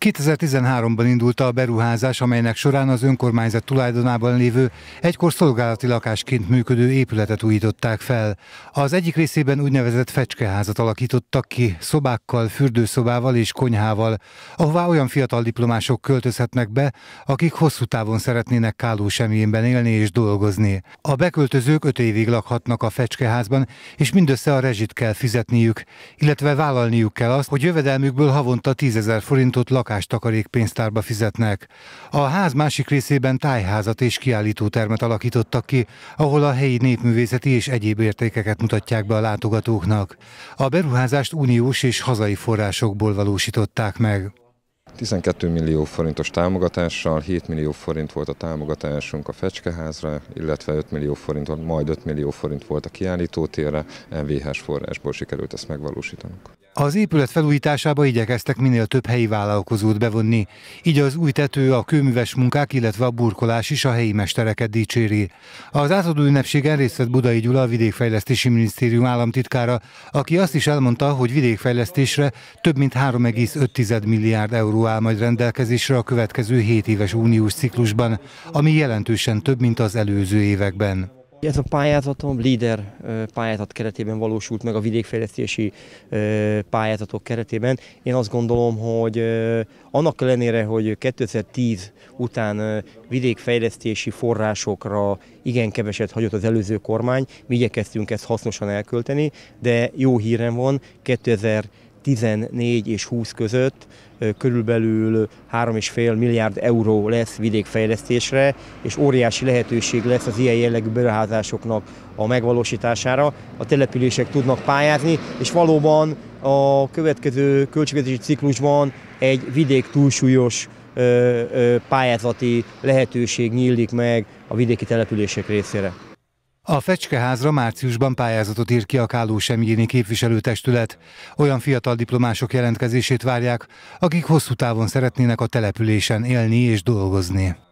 2013-ban indult a beruházás, amelynek során az önkormányzat tulajdonában lévő, egykor szolgálati lakásként működő épületet újították fel. Az egyik részében úgynevezett fecskeházat alakítottak ki, szobákkal, fürdőszobával és konyhával, ahová olyan fiatal diplomások költözhetnek be, akik hosszú távon szeretnének Kálósemjénben élni és dolgozni. A beköltözők öt évig lakhatnak a fecskeházban, és mindössze a rezsit kell fizetniük, illetve vállalniuk kell azt, hogy jövedelmükből havonta 10 forintot lak lakástakarék pénztárba fizetnek. A ház másik részében tájházat és kiállítótermet alakítottak ki, ahol a helyi népművészeti és egyéb értékeket mutatják be a látogatóknak. A beruházást uniós és hazai forrásokból valósították meg. 12 millió forintos támogatással, 7 millió forint volt a támogatásunk a Fecskeházra, illetve 5 millió forint, majd 5 millió forint volt a kiállítótérre, MVH-s forrásból sikerült ezt megvalósítanunk. Az épület felújításába igyekeztek minél több helyi vállalkozót bevonni, így az új tető, a kőműves munkák, illetve a burkolás is a helyi mestereket dicséri. Az átadó ünnepségen részt vett Budai Gyula, a Vidékfejlesztési Minisztérium államtitkára, aki azt is elmondta, hogy vidékfejlesztésre több mint 3,5 milliárd euró áll majd rendelkezésre a következő 7 éves uniós ciklusban, ami jelentősen több, mint az előző években. Ez a pályázatom LEADER pályázat keretében valósult meg a vidékfejlesztési pályázatok keretében. Én azt gondolom, hogy annak ellenére, hogy 2010 után vidékfejlesztési forrásokra igen keveset hagyott az előző kormány, mi igyekeztünk ezt hasznosan elkölteni, de jó hírem van, 2000 14 és 20 között körülbelül 3,5 milliárd euró lesz vidékfejlesztésre, és óriási lehetőség lesz az ilyen jellegű beruházásoknak a megvalósítására. A települések tudnak pályázni, és valóban a következő költségvetési ciklusban egy vidék túlsúlyos pályázati lehetőség nyílik meg a vidéki települések részére. A Fecskeházra márciusban pályázatot ír ki a Semjéni képviselőtestület. Olyan fiatal diplomások jelentkezését várják, akik hosszú távon szeretnének a településen élni és dolgozni.